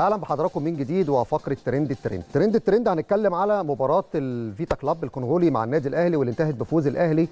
اهلا بحضراتكم من جديد وفقره ترند الترند ترند الترند هنتكلم على مباراه الفيتا كلاب الكونغولي مع النادي الاهلي واللي انتهت بفوز الاهلي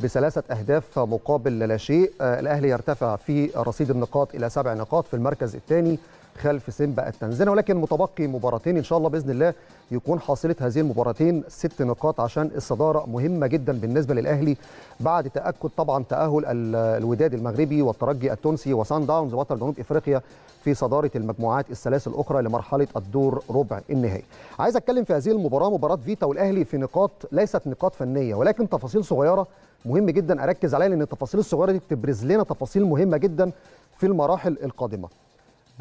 بثلاثه اهداف مقابل لا شيء آه، الاهلي يرتفع في رصيد النقاط الى سبع نقاط في المركز الثاني خلف سيمبا التنزانة ولكن متبقي مباراتين إن شاء الله بإذن الله يكون حاصلة هذه المباراتين ست نقاط عشان الصدارة مهمة جدا بالنسبة للأهلي بعد تأكد طبعا تأهل الوداد المغربي والترجي التونسي وسان داونز بطل جنوب إفريقيا في صدارة المجموعات الثلاث الأخرى لمرحلة الدور ربع النهائي عايز أتكلم في هذه المباراة مباراة فيتا والأهلي في نقاط ليست نقاط فنية ولكن تفاصيل صغيرة مهم جدا أركز عليها لأن التفاصيل الصغيرة دي بتبرز لنا تفاصيل مهمة جدا في المراحل القادمة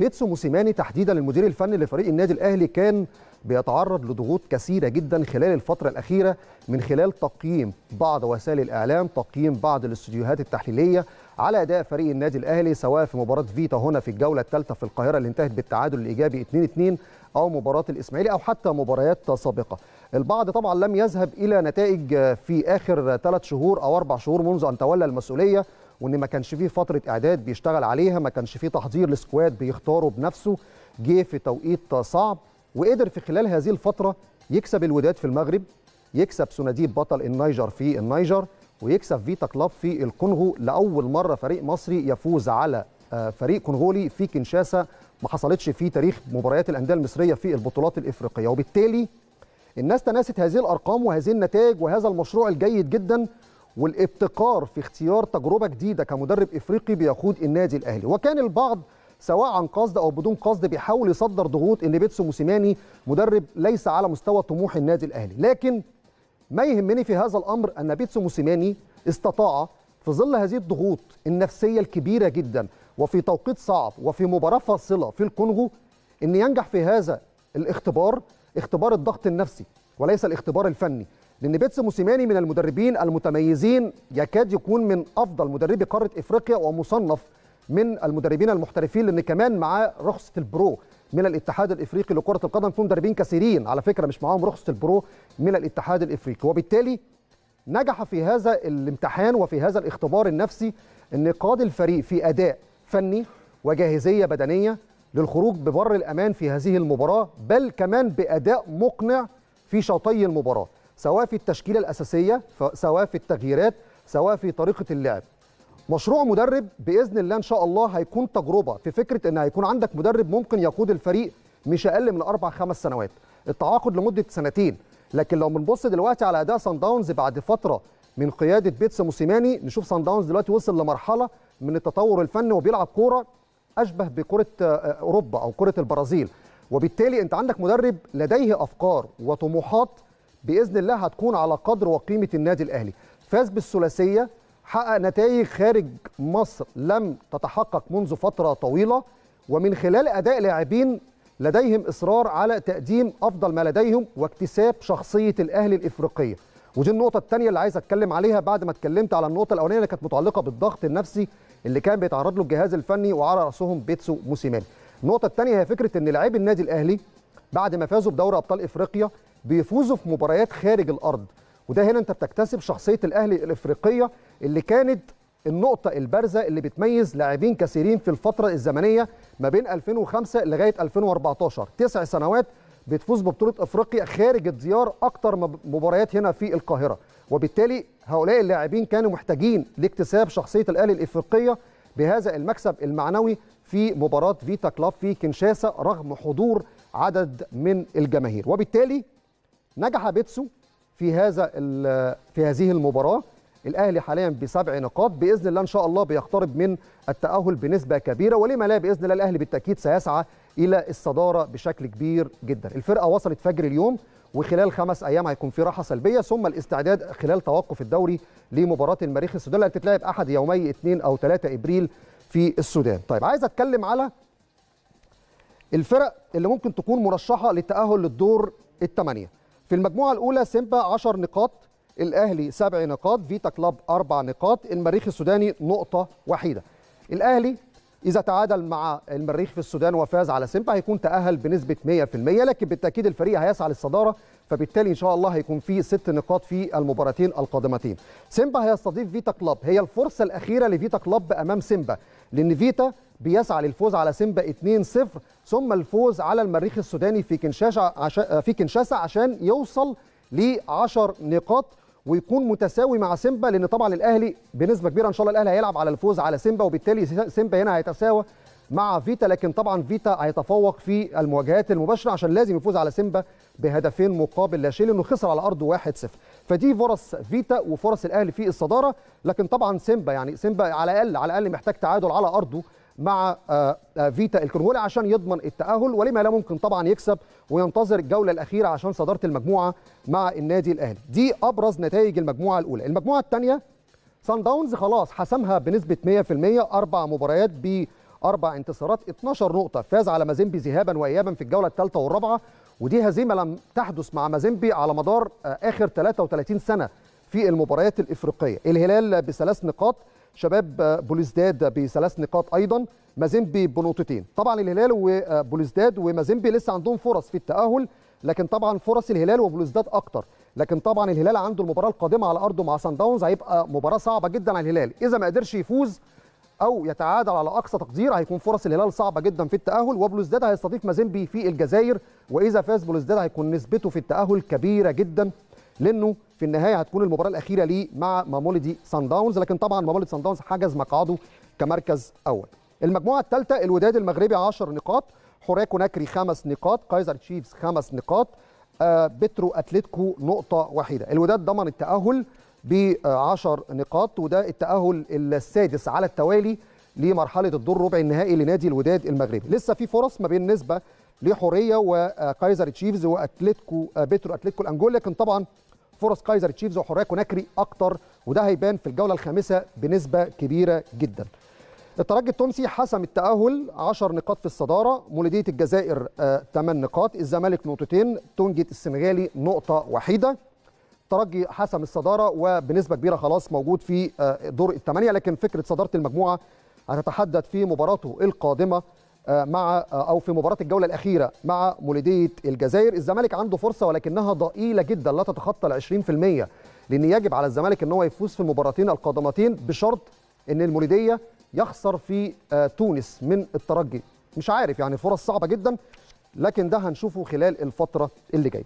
بيتسو موسيماني تحديدا المدير الفني لفريق النادي الاهلي كان بيتعرض لضغوط كثيره جدا خلال الفتره الاخيره من خلال تقييم بعض وسائل الاعلام تقييم بعض الاستديوهات التحليليه على اداء فريق النادي الاهلي سواء في مباراه فيتا هنا في الجوله الثالثه في القاهره اللي انتهت بالتعادل الايجابي 2-2 او مباراه الاسماعيلي او حتى مباريات سابقه البعض طبعا لم يذهب الى نتائج في اخر ثلاث شهور او اربع شهور منذ ان تولى المسؤوليه وان ما كانش فيه فتره اعداد بيشتغل عليها ما كانش فيه تحضير لسكواد بيختاره بنفسه جه في توقيت صعب وقدر في خلال هذه الفتره يكسب الوداد في المغرب يكسب سناديب بطل النيجر في النيجر ويكسب فيتا كلاب في الكونغو لاول مره فريق مصري يفوز على آه، فريق كونغولي في كينشاسا ما حصلتش في تاريخ مباريات الانديه المصريه في البطولات الافريقيه وبالتالي الناس تناست هذه الارقام وهذه النتائج وهذا المشروع الجيد جدا والابتكار في اختيار تجربه جديده كمدرب افريقي بيقود النادي الاهلي وكان البعض سواء عن قصد او بدون قصد بيحاول يصدر ضغوط ان بيتسو موسيماني مدرب ليس على مستوى طموح النادي الاهلي لكن ما يهمني في هذا الامر ان بيتسو موسيماني استطاع في ظل هذه الضغوط النفسيه الكبيره جدا وفي توقيت صعب وفي مباراه فاصله في الكونغو ان ينجح في هذا الاختبار اختبار الضغط النفسي وليس الاختبار الفني لأن بيتس موسيماني من المدربين المتميزين يكاد يكون من أفضل مدربي قارة إفريقيا ومصنف من المدربين المحترفين لأن كمان معاه رخصة البرو من الاتحاد الافريقي لكره القدم في مدربين كثيرين على فكره مش معاهم رخصه البرو من الاتحاد الافريقي وبالتالي نجح في هذا الامتحان وفي هذا الاختبار النفسي ان قاد الفريق في اداء فني وجاهزيه بدنيه للخروج ببر الامان في هذه المباراه بل كمان باداء مقنع في شوطي المباراه سواء في التشكيله الاساسيه سواء في التغييرات سواء في طريقه اللعب مشروع مدرب باذن الله ان شاء الله هيكون تجربه في فكره ان هيكون عندك مدرب ممكن يقود الفريق مش اقل من اربع خمس سنوات التعاقد لمده سنتين لكن لو بنبص دلوقتي على اداء سان داونز بعد فتره من قياده بيتس موسيماني نشوف سان داونز دلوقتي وصل لمرحله من التطور الفني وبيلعب كوره اشبه بكره آه، اوروبا او كره البرازيل وبالتالي انت عندك مدرب لديه افكار وطموحات باذن الله هتكون على قدر وقيمه النادي الاهلي فاز بالثلاثيه حقق نتائج خارج مصر لم تتحقق منذ فتره طويله ومن خلال اداء لاعبين لديهم اصرار على تقديم افضل ما لديهم واكتساب شخصيه الاهلي الافريقيه ودي النقطه الثانيه اللي عايز اتكلم عليها بعد ما اتكلمت على النقطه الاولانيه اللي كانت متعلقه بالضغط النفسي اللي كان بيتعرض له الجهاز الفني وعلى راسهم بيتسو موسيماني النقطه الثانيه هي فكره ان لاعبي النادي الاهلي بعد ما فازوا بدوري ابطال افريقيا بيفوزوا في مباريات خارج الارض وده هنا انت بتكتسب شخصيه الاهلي الافريقيه اللي كانت النقطة البارزة اللي بتميز لاعبين كثيرين في الفترة الزمنية ما بين 2005 لغاية 2014 تسع سنوات بتفوز ببطولة أفريقيا خارج الديار أكتر مباريات هنا في القاهرة وبالتالي هؤلاء اللاعبين كانوا محتاجين لاكتساب شخصية الأهلي الإفريقية بهذا المكسب المعنوي في مباراة فيتا كلاب في كنشاسة رغم حضور عدد من الجماهير وبالتالي نجح بيتسو في هذا في هذه المباراه الاهلي حاليا بسبع نقاط باذن الله ان شاء الله بيقترب من التاهل بنسبه كبيره ولما لا باذن الله الاهلي بالتاكيد سيسعى الى الصداره بشكل كبير جدا الفرقه وصلت فجر اليوم وخلال خمس ايام هيكون في راحه سلبيه ثم الاستعداد خلال توقف الدوري لمباراه المريخ السودان اللي هتتلعب احد يومي 2 او 3 ابريل في السودان طيب عايز اتكلم على الفرق اللي ممكن تكون مرشحه للتاهل للدور الثمانيه في المجموعه الاولى سيمبا 10 نقاط الاهلي سبع نقاط فيتا كلاب اربع نقاط المريخ السوداني نقطه وحيده الاهلي اذا تعادل مع المريخ في السودان وفاز على سيمبا هيكون تاهل بنسبه 100% لكن بالتاكيد الفريق هيسعى للصداره فبالتالي ان شاء الله هيكون في ست نقاط في المباراتين القادمتين سيمبا هيستضيف فيتا كلاب هي الفرصه الاخيره لفيتا كلاب امام سيمبا لان فيتا بيسعى للفوز على سيمبا 2-0 ثم الفوز على المريخ السوداني في كنشاسه عشان في كنشاسا عشان يوصل ل 10 نقاط ويكون متساوي مع سيمبا لان طبعا الاهلي بنسبه كبيره ان شاء الله الاهلي هيلعب على الفوز على سيمبا وبالتالي سيمبا هنا هيتساوى مع فيتا لكن طبعا فيتا هيتفوق في المواجهات المباشره عشان لازم يفوز على سيمبا بهدفين مقابل لا شيء لانه خسر على ارضه 1-0 فدي فرص فيتا وفرص الاهلي في الصداره لكن طبعا سيمبا يعني سيمبا على الاقل على الاقل محتاج تعادل على ارضه مع آه، آه، فيتا الكرهولة عشان يضمن التأهل ولما لا ممكن طبعا يكسب وينتظر الجولة الأخيرة عشان صدارة المجموعة مع النادي الأهلي دي أبرز نتائج المجموعة الأولى المجموعة الثانية سان داونز خلاص حسمها بنسبة 100% أربع مباريات بأربع انتصارات 12 نقطة فاز على مازيمبي ذهابا وإيابا في الجولة الثالثة والرابعة ودي هزيمه لم تحدث مع مازيمبي على مدار آه، اخر 33 سنه في المباريات الافريقيه الهلال بثلاث نقاط شباب آه، بوليزداد بثلاث نقاط ايضا مازيمبي بنقطتين طبعا الهلال وبوليزداد آه، ومازيمبي لسه عندهم فرص في التاهل لكن طبعا فرص الهلال وبوليزداد اكتر لكن طبعا الهلال عنده المباراه القادمه على ارضه مع سان داونز هيبقى مباراه صعبه جدا على الهلال اذا ما قدرش يفوز او يتعادل على اقصى تقدير هيكون فرص الهلال صعبه جدا في التاهل وبلوزداد هيستضيف مازيمبي في الجزائر واذا فاز بلوزداد هيكون نسبته في التاهل كبيره جدا لانه في النهايه هتكون المباراه الاخيره ليه مع مامولدي سان داونز لكن طبعا مامولدي سان داونز حجز مقعده كمركز اول المجموعه الثالثه الوداد المغربي 10 نقاط حراكو نكري خمس نقاط كايزر تشيفز خمس نقاط آه بترو اتلتيكو نقطه واحده الوداد ضمن التاهل بعشر نقاط وده التأهل السادس على التوالي لمرحلة الدور ربع النهائي لنادي الوداد المغربي لسه في فرص ما بين نسبة لحورية وكايزر تشيفز وأتلتيكو آه، بترو أتلتيكو الأنجول لكن طبعا فرص كايزر تشيفز وحورية كوناكري أكتر وده هيبان في الجولة الخامسة بنسبة كبيرة جدا الترجي التونسي حسم التأهل 10 نقاط في الصدارة مولودية الجزائر 8 آه، نقاط الزمالك نقطتين تونجيت السنغالي نقطة وحيدة الترجي حسم الصداره وبنسبه كبيره خلاص موجود في آه، دور الثمانيه لكن فكره صداره المجموعه هتتحدد في مباراته القادمه آه، مع آه، او في مباراه الجوله الاخيره مع مولوديه الجزائر الزمالك عنده فرصه ولكنها ضئيله جدا لا تتخطى ال 20% لان يجب على الزمالك ان هو يفوز في المباراتين القادمتين بشرط ان المولوديه يخسر في تونس من الترجي مش عارف يعني فرص صعبه جدا لكن ده هنشوفه خلال الفتره اللي جايه